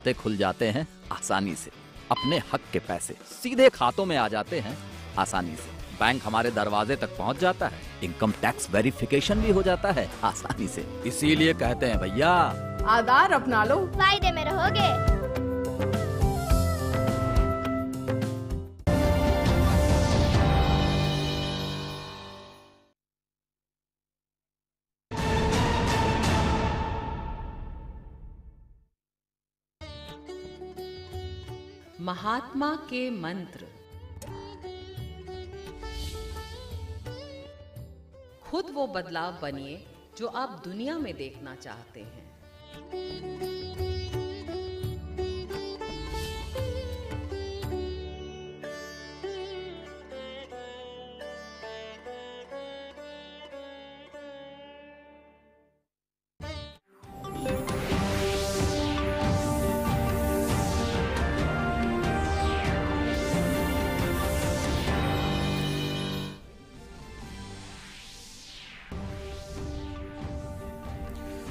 खाते खुल जाते हैं आसानी से अपने हक के पैसे सीधे खातों में आ जाते हैं आसानी से बैंक हमारे दरवाजे तक पहुंच जाता है इनकम टैक्स वेरिफिकेशन भी हो जाता है आसानी से इसीलिए कहते हैं भैया आधार अपना लो फायदे में रहोगे महात्मा के मंत्र खुद वो बदलाव बनिए जो आप दुनिया में देखना चाहते हैं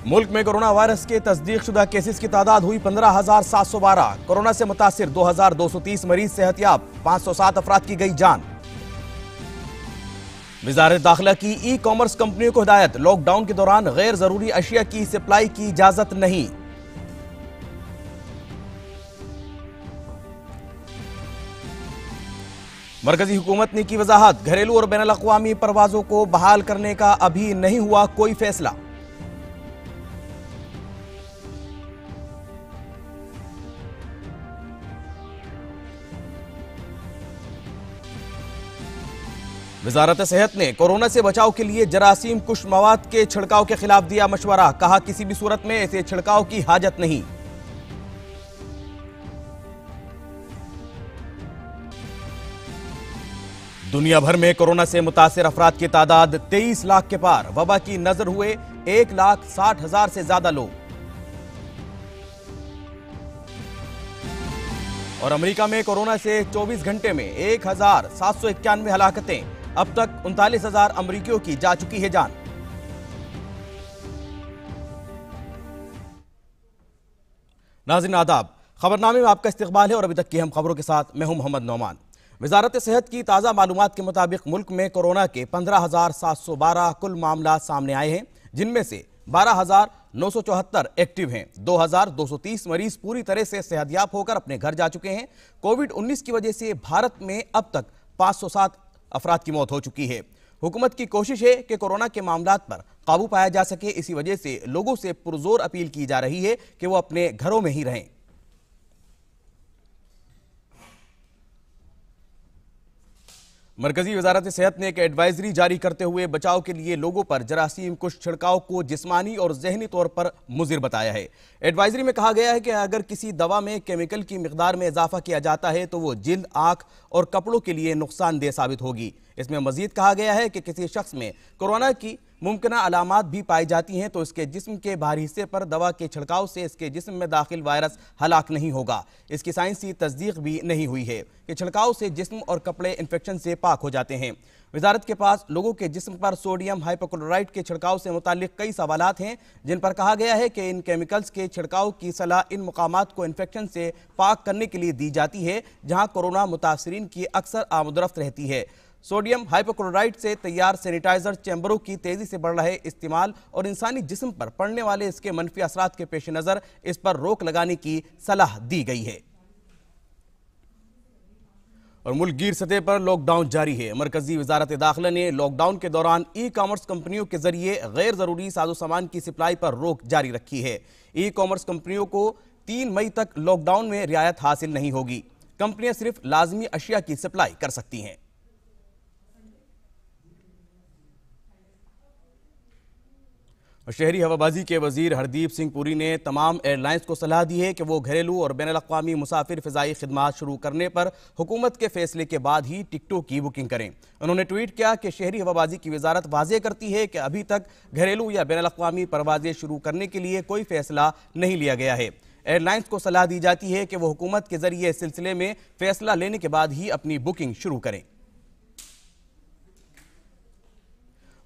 मुल्क में कोरोना वायरस के तस्दीक शुदा केसेस की तादाद हुई पंद्रह हजार सात सौ बारह कोरोना से मुतासर दो हजार दो सौ तीस मरीज सेहतियाब पाँच सौ सात अफराद की गई जान वजारत दाखिला की ई कॉमर्स कंपनियों को हिदायत लॉकडाउन के दौरान गैर जरूरी अशिया की सप्लाई की इजाजत नहीं मरकजी हुकूमत ने की वजाहत घरेलू और बैन अवी परवाजों को बहाल करने का अभी नहीं हुआ कोई फैसला वजारत सेहत ने कोरोना से बचाव के लिए जरासीम कुश मवाद के छिड़काव के खिलाफ दिया मशवरा कहा किसी भी सूरत में ऐसे छिड़काव की हाजत नहीं दुनिया भर में कोरोना से मुतासर अफराद की तादाद तेईस लाख के पार वबा की नजर हुए एक लाख साठ हजार से ज्यादा लोग और अमेरिका में कोरोना से 24 घंटे में एक हजार सात सौ इक्यानवे हलाकतें अब तक उनतालीस हजार अमरीकियों की जा चुकी है जान नाजिन आदाब खबरनामे में आपका इस्तबाल है और अभी तक की हम खबरों के साथ मैं हूं मोहम्मद नौमान वजारत सेहत की ताज़ा मालूम के मुताबिक मुल्क में कोरोना के पंद्रह हज़ार सात सौ बारह कुल मामला सामने आए हैं जिनमें से बारह हज़ार नौ सौ चौहत्तर एक्टिव हैं दो हज़ार दो सौ तीस मरीज पूरी तरह से सेहतियाब होकर अपने घर जा चुके हैं कोविड उन्नीस की वजह से भारत में अब तक पाँच सौ सात अफराद की मौत हो चुकी है हुकूमत की कोशिश है कि कोरोना के मामला पर काबू पाया जा सके इसी वजह से लोगों से पुरजोर अपील की जा रही है कि वो अपने घरों में ही रहें मरकजी वजारत सेहत ने एक एडवाइजरी जारी करते हुए बचाव के लिए लोगों पर जरासीम कुछ छिड़काव को जिस्मानी और जहनी तौर पर मुजिर बताया है एडवाइजरी में कहा गया है कि अगर किसी दवा में केमिकल की मकदार में इजाफा किया जाता है तो वो जिल्द आँख और कपड़ों के लिए नुकसानदेह साबित होगी इसमें मजीद कहा गया है कि किसी शख्स में कोरोना की मुमकिन अलामत भी पाई जाती हैं तो इसके जिस्म के बाहरी हिस्से पर दवा के छिड़काव से इसके जिस्म में दाखिल वायरस हलाक नहीं होगा इसकी साइंसी तस्दीक भी नहीं हुई है कि छिड़काव से जिस्म और कपड़े इन्फेक्शन से पाक हो जाते हैं वजारत के पास लोगों के जिस्म पर सोडियम हाइपोक्लोराइड के छिड़काव से मुतल कई सवाल हैं जिन पर कहा गया है कि इन केमिकल्स के छिड़काव की सलाह इन मकाम को इन्फेक्शन से पाक करने के लिए दी जाती है जहाँ कोरोना मुतासरीन की अक्सर आमदरफ्त रहती है सोडियम हाइपोक्लोराइड से तैयार सैनिटाइजर चैम्बरों की तेजी से बढ़ रहे इस्तेमाल और इंसानी जिस्म पर पड़ने वाले इसके मनफी असरात के पेश नज़र इस पर रोक लगाने की सलाह दी गई है और मुल्कगीर सतह पर लॉकडाउन जारी है मरकजी वजारत दाखिला ने लॉकडाउन के दौरान ई कॉमर्स कंपनियों के जरिए गैर ज़रूरी साजो सामान की सप्लाई पर रोक जारी रखी है ई कॉमर्स कंपनियों को तीन मई तक लॉकडाउन में रियायत हासिल नहीं होगी कंपनियां सिर्फ लाजमी अशिया की सप्लाई कर सकती हैं शहरी हवाबाजी के वजीर हरदीप सिंह पुरी ने तमाम एयरलाइंस को सलाह दी है कि वो घरेलू और बैन अवी मुसाफिर फ़जाई खदमात शुरू करने पर हुकूमत के फैसले के बाद ही टिकटों की बुकिंग करें उन्होंने ट्वीट किया कि शहरी हवाबाजी की वजारत वाजे करती है कि अभी तक घरेलू या बैन अवी परवाजें शुरू करने के लिए कोई फैसला नहीं लिया गया है एयरलाइंस को सलाह दी जाती है कि वह हुकूमत के जरिए इस सिलसिले में फैसला लेने के बाद ही अपनी बुकिंग शुरू करें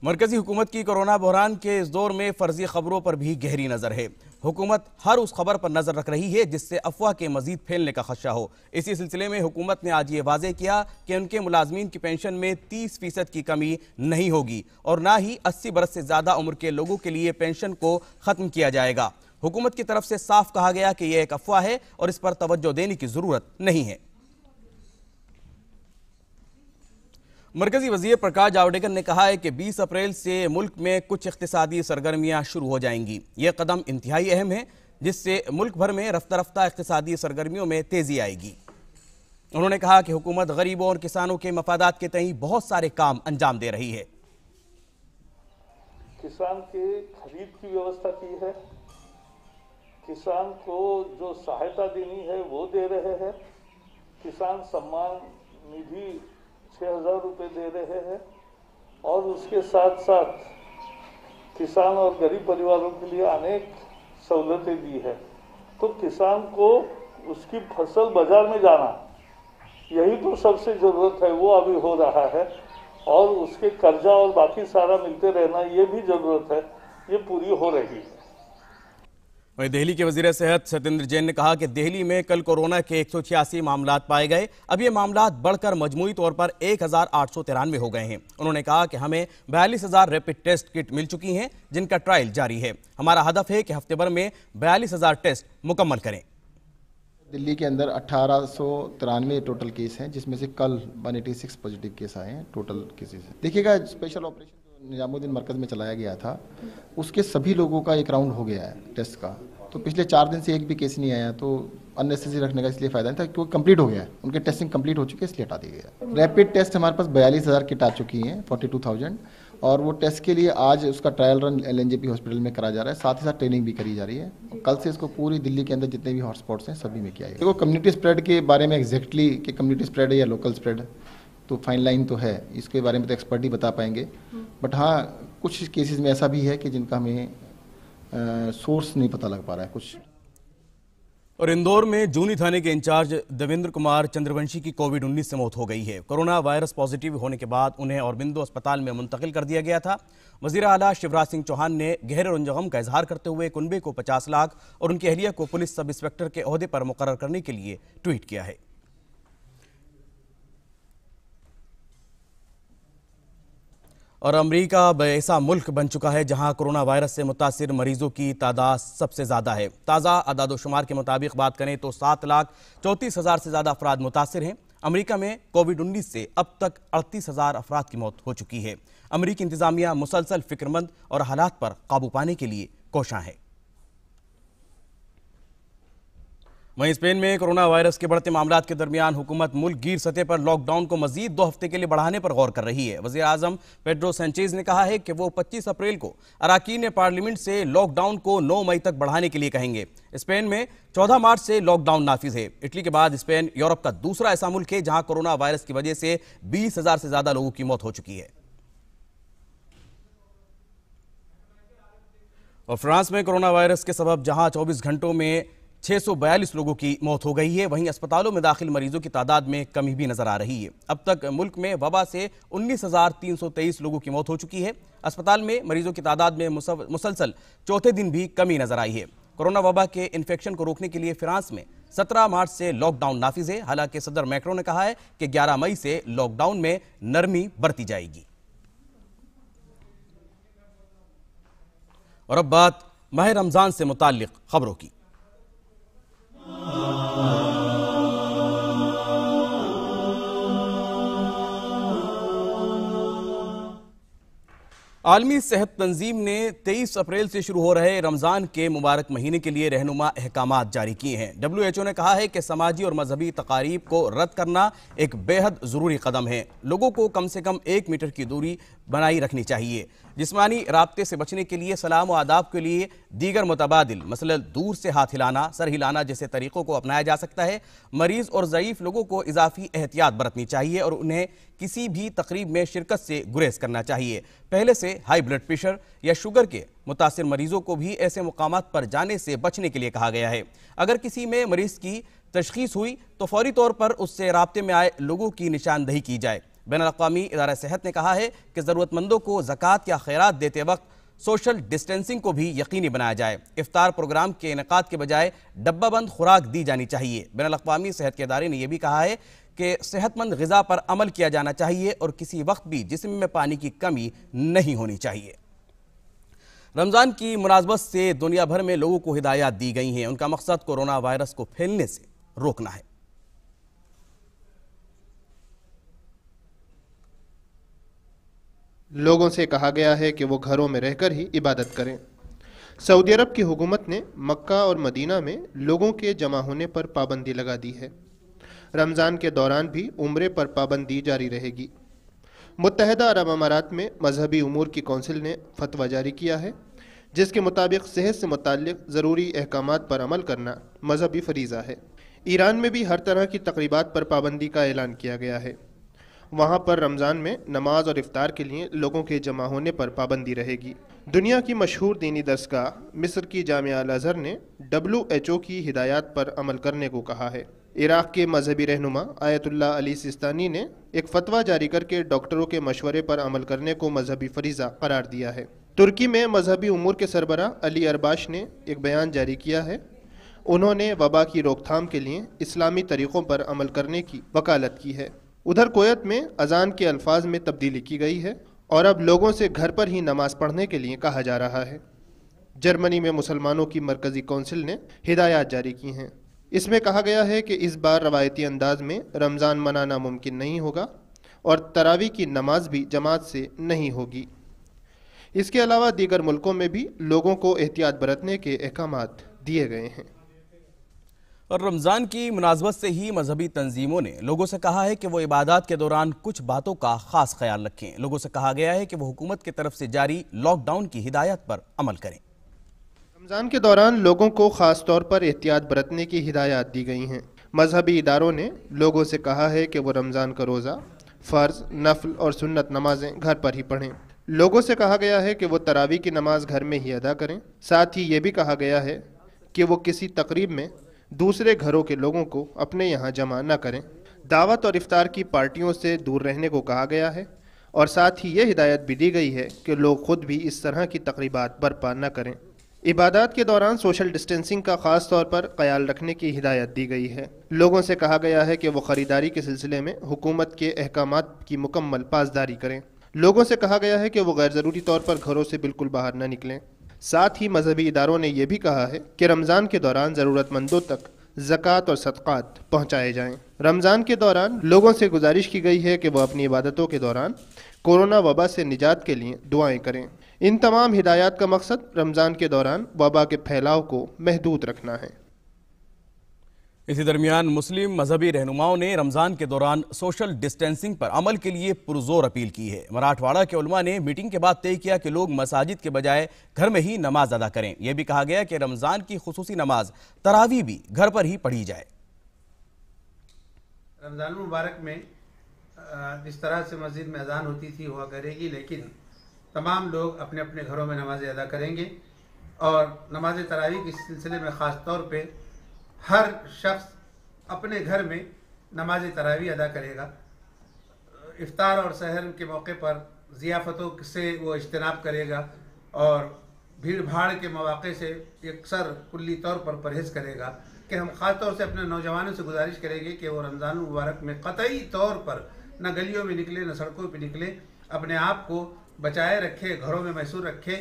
मरकजी हुकूमत की कोरोना बहरान के इस दौर में फर्जी खबरों पर भी गहरी नज़र है हुकूमत हर उस खबर पर नज़र रख रही है जिससे अफवाह के मजीद फैलने का खदशा हो इसी सिलसिले में हुकूमत ने आज ये वाजे किया कि उनके मुलाजमीन की पेंशन में तीस फीसद की कमी नहीं होगी और ना ही अस्सी बरस से ज़्यादा उम्र के लोगों के लिए पेंशन को ख़त्म किया जाएगा हुकूमत की तरफ से साफ कहा गया कि यह एक अफवाह है और इस पर तवज्जो देने की ज़रूरत नहीं है मरकजी वजीर प्रकाश जावड़ेकर ने कहा है कि 20 अप्रैल से मुल्क में कुछ इकतदी सरगर्मियां शुरू हो जाएंगी ये कदम इंतहाई अहम है जिससे मुल्क भर में रफ्तार रफ्तार इकतदी सरगर्मियों में तेज़ी आएगी उन्होंने कहा कि हुकूमत गरीबों और किसानों के मफादात के तय बहुत सारे काम अंजाम दे रही है किसान के खरीद की व्यवस्था की है किसान को जो सहायता देनी है वो दे रहे हैं किसान सम्मान निधि छः हजार रुपये दे रहे हैं और उसके साथ साथ किसान और गरीब परिवारों के लिए अनेक सहूलतें दी है तो किसान को उसकी फसल बाजार में जाना यही तो सबसे ज़रूरत है वो अभी हो रहा है और उसके कर्जा और बाकी सारा मिलते रहना ये भी ज़रूरत है ये पूरी हो रही है वहीं दिल्ली के वजीर सेहत सत्येंद्र जैन ने कहा कि दिल्ली में कल कोरोना के एक मामला पाए गए अब ये मामला बढ़कर मजमूई तौर पर एक हो गए हैं उन्होंने कहा कि हमें बयालीस हज़ार रैपिड टेस्ट किट मिल चुकी हैं जिनका ट्रायल जारी है हमारा हदफ है कि हफ्ते भर में बयालीस हज़ार टेस्ट मुकम्मल करें दिल्ली के अंदर अठारह टोटल केस हैं जिसमें से कल वन पॉजिटिव केस आए हैं टोटल केसेज देखिएगा स्पेशल ऑपरेशन निजामुद्दीन मरकज़ में चलाया गया था उसके सभी लोगों का एक राउंड हो गया है टेस्ट का तो पिछले चार दिन से एक भी केस नहीं आया तो अननेसेसरी रखने का इसलिए फ़ायदा नहीं था क्योंकि कंप्लीट हो गया है उनके टेस्टिंग कंप्लीट हो चुकी है इसलिए हटा दिया गया रैपिड टेस्ट हमारे पास बयालीस हज़ार किट आ चुकी हैं फोर्टी टू थाउजेंड और वो टेस्ट के लिए आज उसका ट्रायल रन एल हॉस्पिटल में करा जा रहा है साथ ही साथ ट्रेनिंग भी करी जा रही है और कल से इसको पूरी दिल्ली के अंदर जितने भी हॉटस्पॉट्स हैं सभी में किया जाएगा देखो कम्युनिटी स्प्रेड के बारे में एग्जैक्टली कि कम्युनिटी स्प्रेड है या लोकल स्प्रेड है तो फाइन लाइन तो है इसके बारे में तो एक्सपर्ट ही बता पाएंगे बट हम्म। हाँ कुछ केसेस में ऐसा भी है कि जिनका हमें सोर्स नहीं पता लग पा रहा है कुछ और इंदौर में जूनी थाने के इंचार्ज देवेंद्र कुमार चंद्रवंशी की कोविड 19 से मौत हो गई है कोरोना वायरस पॉजिटिव होने के बाद उन्हें और बिंदु अस्पताल में मुंतकिल कर दिया गया था वजीर अला शिवराज सिंह चौहान ने गहरे रंजगम का इजहार करते हुए कुनबे को 50 लाख और उनकी अहलिया को पुलिस सब इंस्पेक्टर के अहदे पर मुकर करने के लिए ट्वीट किया है और अमेरिका ऐसा मुल्क बन चुका है जहां कोरोना वायरस से मुतासर मरीजों की तादाद सबसे ज़्यादा है ताज़ा अदादोशुमार के मुताबिक बात करें तो सात लाख चौंतीस हज़ार से ज़्यादा अफराद मुतासर हैं अमेरिका में कोविड उन्नीस से अब तक अड़तीस हज़ार अफराद की मौत हो चुकी है अमरीकी इंतजामिया मुसलसल फिक्रमंद और हालात पर काबू पाने के लिए कोशाँ है वहीं स्पेन में कोरोना वायरस के बढ़ते मामला के दरमियान हुकूमत मुल्क गिर सतह पर लॉकडाउन को मजीद दो हफ्ते के लिए बढ़ाने पर गौर कर रही है वजी अजम पेड्रो सेंचेज ने कहा है कि वो 25 अप्रैल को अरकान पार्लियामेंट से लॉकडाउन को 9 मई तक बढ़ाने के लिए कहेंगे स्पेन में 14 मार्च से लॉकडाउन नाफिज है इटली के बाद स्पेन यूरोप का दूसरा ऐसा मुल्क है जहाँ कोरोना वायरस की वजह से बीस से ज्यादा लोगों की मौत हो चुकी है और फ्रांस में कोरोना वायरस के सबब जहां 24 घंटों में 642 लोगों की मौत हो गई है वहीं अस्पतालों में दाखिल मरीजों की तादाद में कमी भी नजर आ रही है अब तक मुल्क में वबा से 19,323 लोगों की मौत हो चुकी है अस्पताल में मरीजों की तादाद में मुसलसल चौथे दिन भी कमी नजर आई है कोरोना वबा के इन्फेक्शन को रोकने के लिए फ्रांस में 17 मार्च से लॉकडाउन नाफिज है हालांकि सदर मैक्रो ने कहा है कि ग्यारह मई से लॉकडाउन में नरमी बरती जाएगी और अब बात माह रमज़ान से मुतल खबरों की आलमी सेहत तंजीम ने 23 अप्रैल से शुरू हो रहे रमज़ान के मुबारक महीने के लिए रहनुमा अहकाम जारी किए हैं डब्ल्यू एच ओ ने कहा है कि समाजी और मजहबी तकारीब को रद्द करना एक बेहद ज़रूरी कदम है लोगों को कम से कम एक मीटर की दूरी बनाई रखनी चाहिए जिसमानी रबते से बचने के लिए सलाम व आदाब के लिए दीगर मुतबाद मसल दूर से हाथ हिलाना सर हिलाना जैसे तरीक़ों को अपनाया जा सकता है मरीज़ और ज़यीफ़ लोगों को इजाफी एहतियात बरतनी चाहिए और उन्हें किसी भी तकरीब में शिरकत से गुरेज करना चाहिए पहले से हाई ब्लड प्रेशर या शुगर के मुतासर मरीज़ों को भी ऐसे मकाम पर जाने से बचने के लिए कहा गया है अगर किसी में मरीज़ की तशखीस हुई तो फौरी तौर पर उससे रबते में आए लोगों की निशानदही की जाए बैन अवी इदारा सेहत ने कहा है कि ज़रूरतमंदों को ज़क़़त या खैरात देते वक्त सोशल डिस्टेंसिंग को भी यकीनी बनाया जाए इफ्तार प्रोग्राम के इनका के बजाय डब्बा बंद खुराक दी जानी चाहिए बैन अवी सेहत के अदारे ने यह भी कहा है कि सेहतमंद गज़ा पर अमल किया जाना चाहिए और किसी वक्त भी जिसम में पानी की कमी नहीं होनी चाहिए रमज़ान की मुनासबत से दुनिया भर में लोगों को हिदायत दी गई हैं उनका मकसद कोरोना वायरस को फैलने से रोकना है लोगों से कहा गया है कि वो घरों में रहकर ही इबादत करें सऊदी अरब की हुकूमत ने मक्का और मदीना में लोगों के जमा होने पर पाबंदी लगा दी है रमज़ान के दौरान भी उम्र पर पाबंदी जारी रहेगी मुतहदा अरब अमारात में मजहबी उमूर की कौंसिल ने फतवा जारी किया है जिसके मुताबिक सेहत से मुतल ज़रूरी अहकाम पर अमल करना मजहबी फरीज़ा है ईरान में भी हर तरह की तकरीबा पर पाबंदी का ऐलान किया गया है वहाँ पर रमज़ान में नमाज और इफ्तार के लिए लोगों के जमा होने पर पाबंदी रहेगी दुनिया की मशहूर दीनी दरसगाह मिस्र की जामिया अजहर ने डब्ल्यू एच ओ की हिदायत पर अमल करने को कहा है इराक़ के मजहबी रहनुमा आयतुल्ला अली सिस्तानी ने एक फतवा जारी करके डॉक्टरों के मशवरे पर अमल करने को मजहबी फरीजा करार दिया है तुर्की में मजहबी उमूर के सरबरा अली अरबाश ने एक बयान जारी किया है उन्होंने वबा की रोकथाम के लिए इस्लामी तरीक़ों पर अमल करने की वकालत की है उधर कोयत में अजान के अल्फाज में तब्दीली की गई है और अब लोगों से घर पर ही नमाज पढ़ने के लिए कहा जा रहा है जर्मनी में मुसलमानों की मरकज़ी कौंसिल ने हिदायत जारी की हैं इसमें कहा गया है कि इस बार रवायती अंदाज में रमज़ान मनाना मुमकिन नहीं होगा और तरावी की नमाज भी जमात से नहीं होगी इसके अलावा दीगर मुल्कों में भी लोगों को एहतियात बरतने के अहकाम दिए गए हैं और रमज़ान की मुनासबत से ही मजहबी तंजीमों ने लोगों से कहा है कि वो इबादत के दौरान कुछ बातों का खास ख्याल रखें लोगों से कहा गया है कि वो हुकूमत की तरफ से जारी लॉकडाउन की हिदायत पर अमल करें रमज़ान के दौरान लोगों को खास तौर पर एहतियात बरतने की हिदायत दी गई हैं मजहबी इदारों ने लोगों से कहा है कि वो रमज़ान का रोज़ा फ़र्ज़ नफल और सुन्नत नमाजें घर पर ही पढ़ें लोगों से कहा गया है कि वो तरावी की नमाज घर में ही अदा करें साथ ही ये भी कहा गया है कि वो किसी तकरीब में दूसरे घरों के लोगों को अपने यहाँ जमा न करें दावत और इफ्तार की पार्टियों से दूर रहने को कहा गया है और साथ ही यह हिदायत भी दी गई है कि लोग खुद भी इस तरह की तकरीबा बर्पा न करें इबादत के दौरान सोशल डिस्टेंसिंग का ख़ास तौर पर ख्याल रखने की हिदायत दी गई है लोगों से कहा गया है कि वो ख़रीदारी के सिलसिले में हुकूमत के अहकाम की मुकम्मल पासदारी करें लोगों से कहा गया है कि वो गैर ज़रूरी तौर पर घरों से बिल्कुल बाहर न निकलें साथ ही मजहबी इदारों ने यह भी कहा है कि रमज़ान के दौरान ज़रूरतमंदों तक ज़क़़त और सदक़ात पहुँचाए जाएँ रमज़ान के दौरान लोगों से गुजारिश की गई है कि वह अपनी इबादतों के दौरान कोरोना वबा से निजात के लिए दुआएँ करें इन तमाम हिदायत का मकसद रमज़ान के दौरान वबा के फैलाव को महदूद रखना है इसी दरमियान मुस्लिम मजहबी रहनुमाओं ने रमज़ान के दौरान सोशल डिस्टेंसिंग पर अमल के लिए पुरजोर अपील की है मराठवाड़ा के उलमा ने मीटिंग के बाद तय किया कि लोग मसाजिद के बजाय घर में ही नमाज अदा करें यह भी कहा गया कि रमज़ान की खसूसी नमाज तरावी भी घर पर ही पढ़ी जाए रमज़ान मुबारक में जिस तरह से मस्जिद में अजान होती थी हुआ करेगी लेकिन तमाम लोग अपने अपने घरों में नमाज अदा करेंगे और नमाज तरावी के सिलसिले में ख़ास तौर पर हर शख्स अपने घर में नमाज तरावी अदा करेगा इफ़ार और सहर के मौके पर ज़ियाफ़तों से वो इज्तनाब करेगा और भीड़ भाड़ के मौाक़े से अक्सर कुल्ली तौर पर परहेज़ करेगा कि हम ख़ास तौर से अपने नौजवानों से गुजारिश करेंगे कि वो रमज़ान मुबारक में कतई तौर पर न गलियों में निकले न सड़कों पर निकले अपने आप को बचाए रखें घरों में मैसूर रखें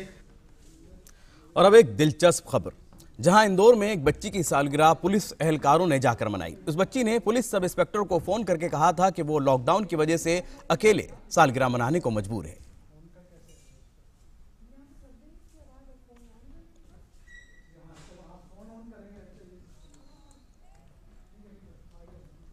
और अब एक दिलचस्प खबर जहां इंदौर में एक बच्ची की सालगिरह पुलिस एहलकारों ने जाकर मनाई उस बच्ची ने पुलिस सब इंस्पेक्टर को फोन करके कहा था कि वो लॉकडाउन की वजह से अकेले सालगिरह मनाने को मजबूर है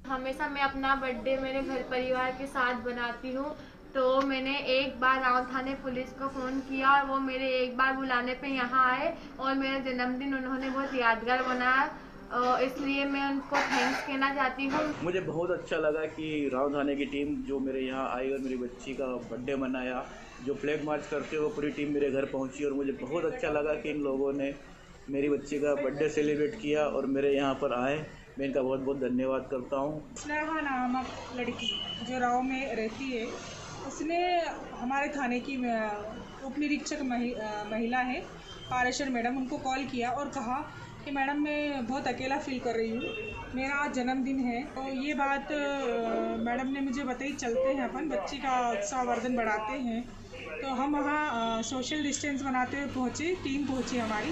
हमेशा मैं अपना बर्थडे मेरे घर परिवार के साथ बनाती हूँ तो मैंने एक बार राव थाने पुलिस को फ़ोन किया और वो मेरे एक बार बुलाने पे यहाँ आए और मेरा जन्मदिन उन्होंने बहुत यादगार बनाया इसलिए मैं उनको थैंक्स कहना चाहती हूँ मुझे बहुत अच्छा लगा कि राव थाने की टीम जो मेरे यहाँ आई और मेरी बच्ची का बर्थडे मनाया जो फ्लैग मार्च करते हुए पूरी टीम मेरे घर पहुँची और मुझे बहुत अच्छा लगा कि इन लोगों ने मेरी बच्ची का बर्थडे सेलिब्रेट किया और मेरे यहाँ पर आए मैं इनका बहुत बहुत धन्यवाद करता हूँ स्नेहा नामक लड़की जो राव में रहती है उसने हमारे थाने की उप निरीक्षक महि, महिला है पारेश्वर मैडम उनको कॉल किया और कहा कि मैडम मैं बहुत अकेला फील कर रही हूँ मेरा आज जन्मदिन है तो ये बात मैडम ने मुझे बताई चलते हैं अपन बच्चे का उत्साह वर्धन बढ़ाते हैं तो हम वहाँ सोशल डिस्टेंस बनाते हुए पहुँचे टीम पहुँची हमारी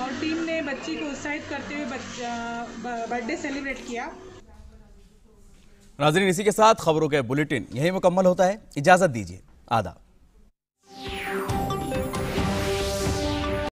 और टीम ने बच्ची को उत्साहित करते हुए बर्थडे सेलिब्रेट किया नाजरीन इसी के साथ खबरों के बुलेटिन यही मुकम्मल होता है इजाजत दीजिए आदाब